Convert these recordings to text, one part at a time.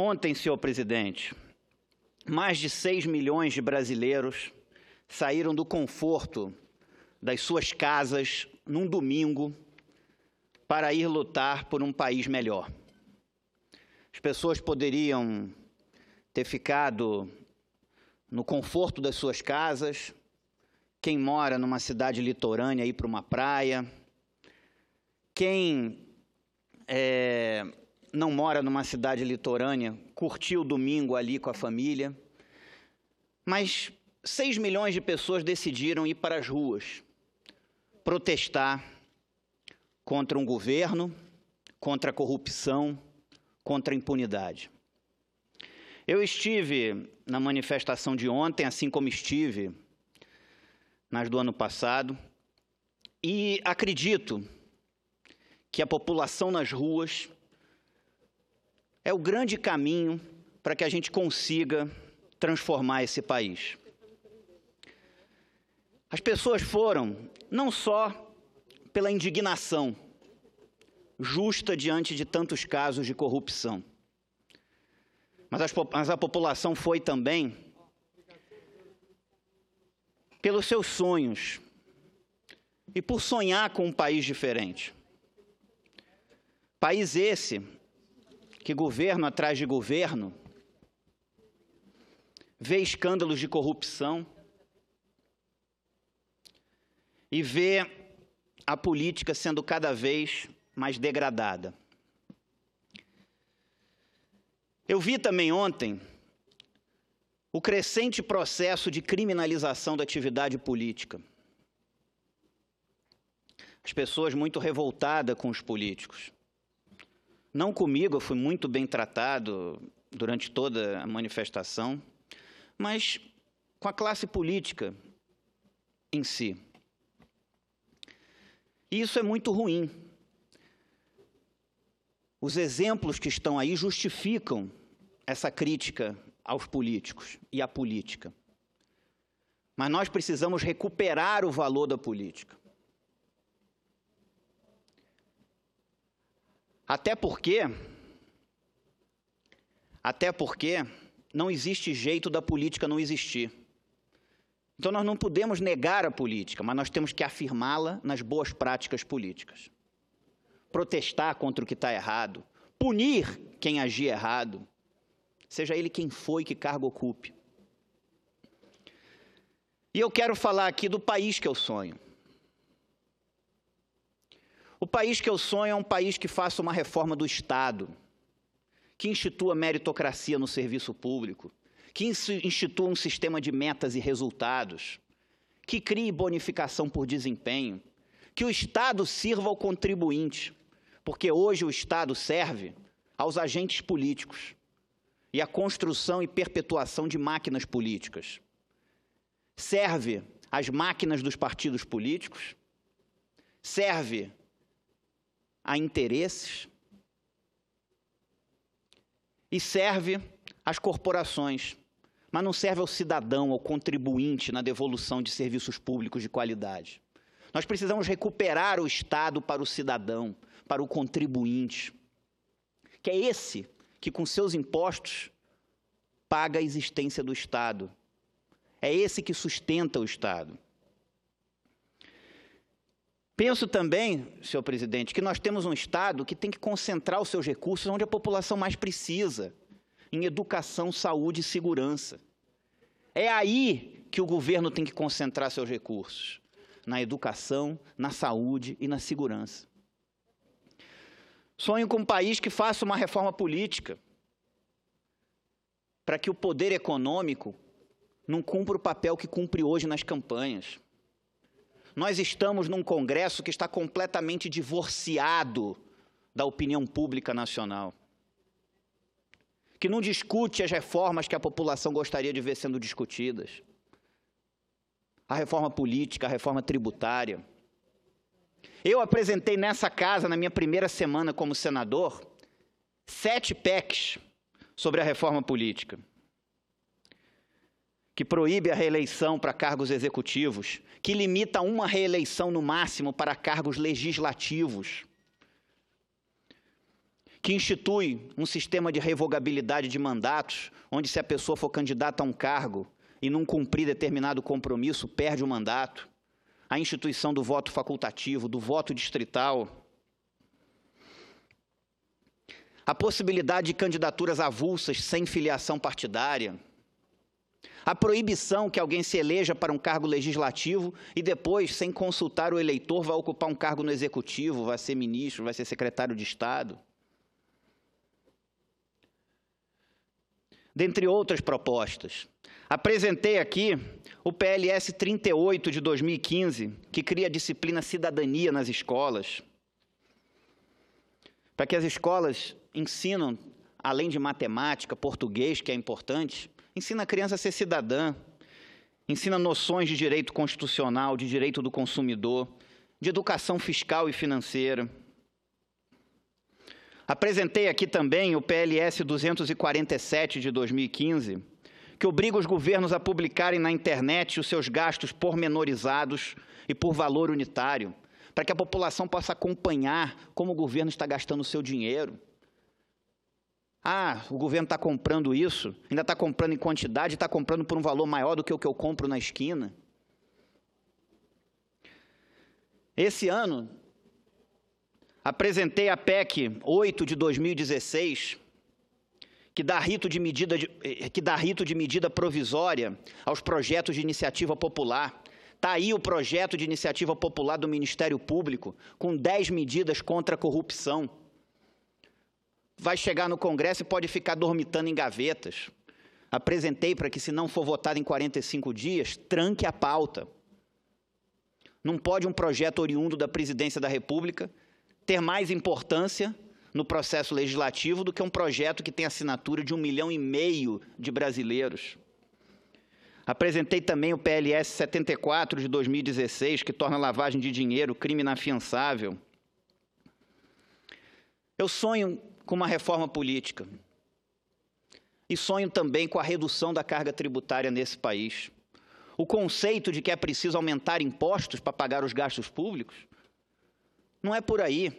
Ontem, senhor presidente, mais de 6 milhões de brasileiros saíram do conforto das suas casas num domingo para ir lutar por um país melhor. As pessoas poderiam ter ficado no conforto das suas casas, quem mora numa cidade litorânea ir para uma praia, quem é, não mora numa cidade litorânea, curtiu o domingo ali com a família, mas 6 milhões de pessoas decidiram ir para as ruas protestar contra um governo, contra a corrupção, contra a impunidade. Eu estive na manifestação de ontem, assim como estive nas do ano passado, e acredito que a população nas ruas é o grande caminho para que a gente consiga transformar esse país. As pessoas foram não só pela indignação justa diante de tantos casos de corrupção, mas a população foi também pelos seus sonhos e por sonhar com um país diferente. País esse que governo atrás de governo vê escândalos de corrupção e vê a política sendo cada vez mais degradada. Eu vi também ontem o crescente processo de criminalização da atividade política. As pessoas muito revoltadas com os políticos. Não comigo, eu fui muito bem tratado durante toda a manifestação, mas com a classe política em si. E isso é muito ruim. Os exemplos que estão aí justificam essa crítica aos políticos e à política. Mas nós precisamos recuperar o valor da política. Até porque, até porque não existe jeito da política não existir. Então nós não podemos negar a política, mas nós temos que afirmá-la nas boas práticas políticas. Protestar contra o que está errado, punir quem agir errado, seja ele quem foi, que cargo ocupe. E eu quero falar aqui do país que eu sonho. O país que eu sonho é um país que faça uma reforma do Estado, que institua meritocracia no serviço público, que institua um sistema de metas e resultados, que crie bonificação por desempenho, que o Estado sirva ao contribuinte, porque hoje o Estado serve aos agentes políticos e à construção e perpetuação de máquinas políticas. Serve às máquinas dos partidos políticos, serve a interesses e serve às corporações, mas não serve ao cidadão, ao contribuinte na devolução de serviços públicos de qualidade. Nós precisamos recuperar o Estado para o cidadão, para o contribuinte, que é esse que, com seus impostos, paga a existência do Estado. É esse que sustenta o Estado. Penso também, senhor presidente, que nós temos um Estado que tem que concentrar os seus recursos onde a população mais precisa, em educação, saúde e segurança. É aí que o governo tem que concentrar seus recursos, na educação, na saúde e na segurança. Sonho com um país que faça uma reforma política para que o poder econômico não cumpra o papel que cumpre hoje nas campanhas nós estamos num Congresso que está completamente divorciado da opinião pública nacional, que não discute as reformas que a população gostaria de ver sendo discutidas a reforma política, a reforma tributária. Eu apresentei nessa casa, na minha primeira semana como senador, sete PECs sobre a reforma política que proíbe a reeleição para cargos executivos, que limita uma reeleição no máximo para cargos legislativos, que institui um sistema de revogabilidade de mandatos, onde se a pessoa for candidata a um cargo e não cumprir determinado compromisso, perde o mandato, a instituição do voto facultativo, do voto distrital, a possibilidade de candidaturas avulsas sem filiação partidária, a proibição que alguém se eleja para um cargo legislativo e depois, sem consultar o eleitor, vai ocupar um cargo no executivo, vai ser ministro, vai ser secretário de Estado. Dentre outras propostas, apresentei aqui o PLS 38 de 2015, que cria a disciplina cidadania nas escolas, para que as escolas ensinam, além de matemática, português, que é importante, Ensina a criança a ser cidadã, ensina noções de direito constitucional, de direito do consumidor, de educação fiscal e financeira. Apresentei aqui também o PLS 247 de 2015, que obriga os governos a publicarem na internet os seus gastos pormenorizados e por valor unitário, para que a população possa acompanhar como o governo está gastando o seu dinheiro ah, o governo está comprando isso, ainda está comprando em quantidade, está comprando por um valor maior do que o que eu compro na esquina. Esse ano, apresentei a PEC 8 de 2016, que dá rito de medida, de, eh, eh, que dá rito de medida provisória aos projetos de iniciativa popular. Está aí o projeto de iniciativa popular do Ministério Público, com 10 medidas contra a corrupção vai chegar no Congresso e pode ficar dormitando em gavetas. Apresentei para que, se não for votado em 45 dias, tranque a pauta. Não pode um projeto oriundo da presidência da República ter mais importância no processo legislativo do que um projeto que tem assinatura de um milhão e meio de brasileiros. Apresentei também o PLS 74 de 2016, que torna a lavagem de dinheiro crime inafiançável. Eu sonho com uma reforma política. E sonho também com a redução da carga tributária nesse país. O conceito de que é preciso aumentar impostos para pagar os gastos públicos não é por aí.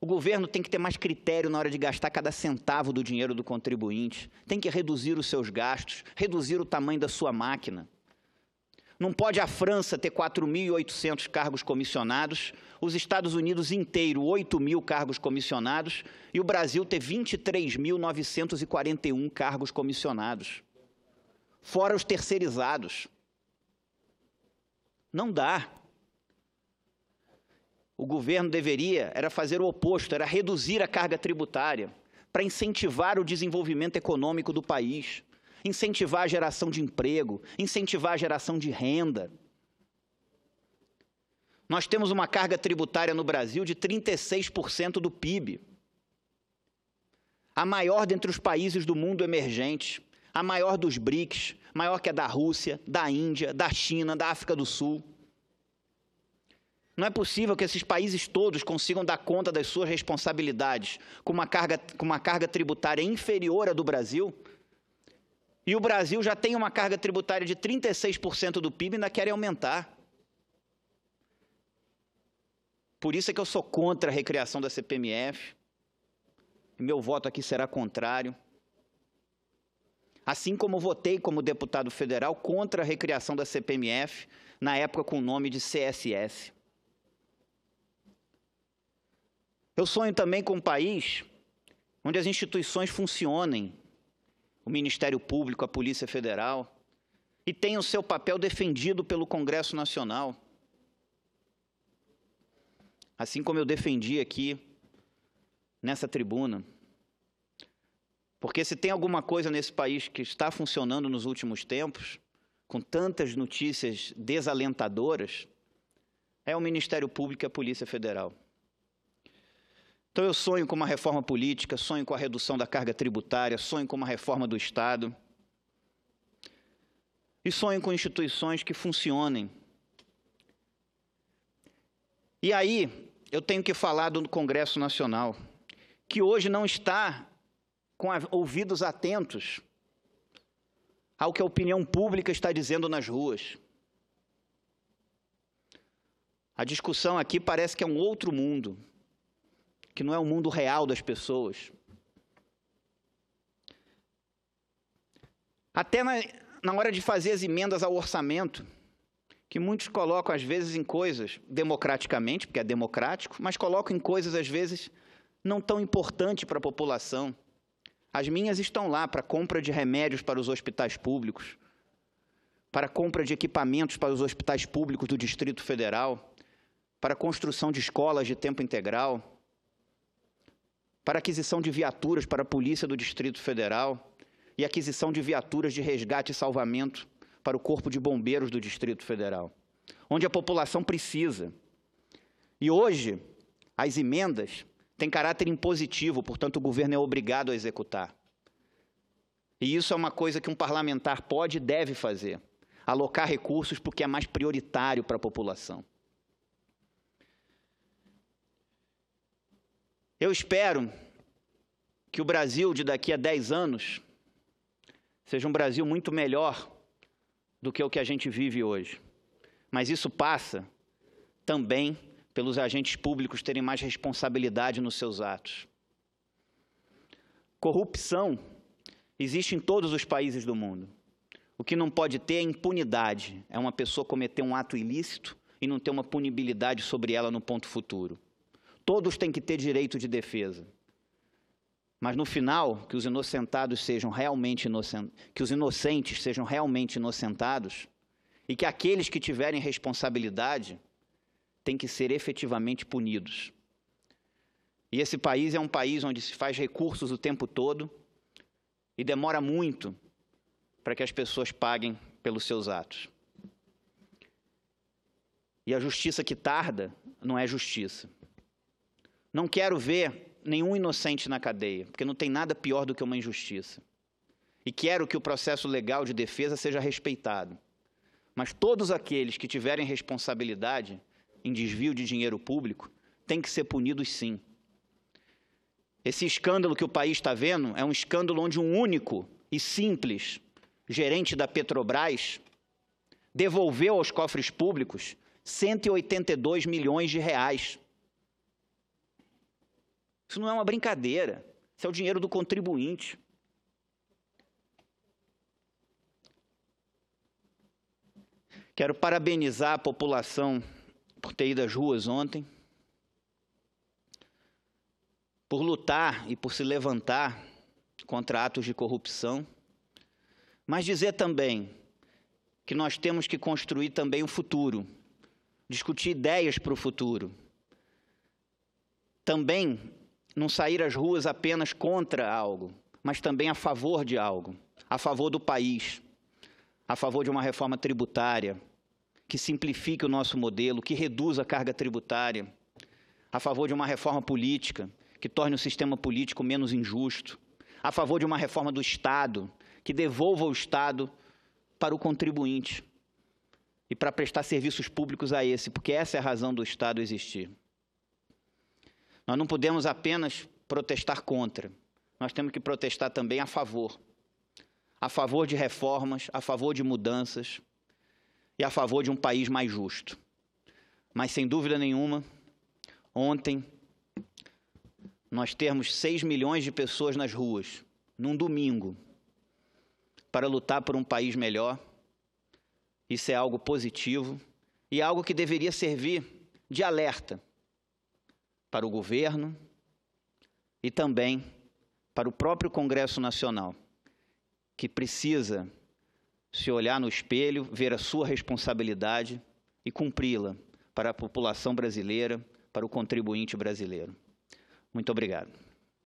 O governo tem que ter mais critério na hora de gastar cada centavo do dinheiro do contribuinte, tem que reduzir os seus gastos, reduzir o tamanho da sua máquina. Não pode a França ter 4.800 cargos comissionados, os Estados Unidos inteiro 8 mil cargos comissionados e o Brasil ter 23.941 cargos comissionados, fora os terceirizados. Não dá. O governo deveria era fazer o oposto, era reduzir a carga tributária para incentivar o desenvolvimento econômico do país incentivar a geração de emprego, incentivar a geração de renda. Nós temos uma carga tributária no Brasil de 36% do PIB. A maior dentre os países do mundo emergente, a maior dos BRICS, maior que a da Rússia, da Índia, da China, da África do Sul. Não é possível que esses países todos consigam dar conta das suas responsabilidades com uma carga, com uma carga tributária inferior à do Brasil, e o Brasil já tem uma carga tributária de 36% do PIB e ainda querem aumentar. Por isso é que eu sou contra a recriação da CPMF. Meu voto aqui será contrário. Assim como votei como deputado federal contra a recriação da CPMF, na época com o nome de CSS. Eu sonho também com um país onde as instituições funcionem o Ministério Público, a Polícia Federal, e tem o seu papel defendido pelo Congresso Nacional. Assim como eu defendi aqui nessa tribuna. Porque se tem alguma coisa nesse país que está funcionando nos últimos tempos, com tantas notícias desalentadoras, é o Ministério Público e a Polícia Federal. Então, eu sonho com uma reforma política, sonho com a redução da carga tributária, sonho com uma reforma do Estado. E sonho com instituições que funcionem. E aí, eu tenho que falar do Congresso Nacional, que hoje não está com ouvidos atentos ao que a opinião pública está dizendo nas ruas. A discussão aqui parece que é um outro mundo que não é o mundo real das pessoas. Até na, na hora de fazer as emendas ao orçamento, que muitos colocam às vezes em coisas, democraticamente, porque é democrático, mas colocam em coisas às vezes não tão importantes para a população. As minhas estão lá para compra de remédios para os hospitais públicos, para compra de equipamentos para os hospitais públicos do Distrito Federal, para construção de escolas de tempo integral, para aquisição de viaturas para a Polícia do Distrito Federal e aquisição de viaturas de resgate e salvamento para o Corpo de Bombeiros do Distrito Federal, onde a população precisa. E hoje, as emendas têm caráter impositivo, portanto, o governo é obrigado a executar. E isso é uma coisa que um parlamentar pode e deve fazer: alocar recursos porque é mais prioritário para a população. Eu espero que o Brasil de daqui a 10 anos seja um Brasil muito melhor do que o que a gente vive hoje. Mas isso passa também pelos agentes públicos terem mais responsabilidade nos seus atos. Corrupção existe em todos os países do mundo. O que não pode ter é impunidade. É uma pessoa cometer um ato ilícito e não ter uma punibilidade sobre ela no ponto futuro. Todos têm que ter direito de defesa. Mas no final, que os inocentados sejam realmente que os inocentes sejam realmente inocentados e que aqueles que tiverem responsabilidade têm que ser efetivamente punidos. E esse país é um país onde se faz recursos o tempo todo e demora muito para que as pessoas paguem pelos seus atos. E a justiça que tarda não é justiça. Não quero ver nenhum inocente na cadeia, porque não tem nada pior do que uma injustiça. E quero que o processo legal de defesa seja respeitado. Mas todos aqueles que tiverem responsabilidade em desvio de dinheiro público têm que ser punidos sim. Esse escândalo que o país está vendo é um escândalo onde um único e simples gerente da Petrobras devolveu aos cofres públicos 182 milhões de reais isso não é uma brincadeira. Isso é o dinheiro do contribuinte. Quero parabenizar a população por ter ido às ruas ontem, por lutar e por se levantar contra atos de corrupção, mas dizer também que nós temos que construir também o futuro, discutir ideias para o futuro. Também não sair às ruas apenas contra algo, mas também a favor de algo, a favor do país, a favor de uma reforma tributária que simplifique o nosso modelo, que reduza a carga tributária, a favor de uma reforma política que torne o sistema político menos injusto, a favor de uma reforma do Estado que devolva o Estado para o contribuinte e para prestar serviços públicos a esse, porque essa é a razão do Estado existir. Nós não podemos apenas protestar contra, nós temos que protestar também a favor. A favor de reformas, a favor de mudanças e a favor de um país mais justo. Mas, sem dúvida nenhuma, ontem nós termos 6 milhões de pessoas nas ruas, num domingo, para lutar por um país melhor, isso é algo positivo e é algo que deveria servir de alerta para o governo e também para o próprio Congresso Nacional, que precisa se olhar no espelho, ver a sua responsabilidade e cumpri-la para a população brasileira, para o contribuinte brasileiro. Muito obrigado.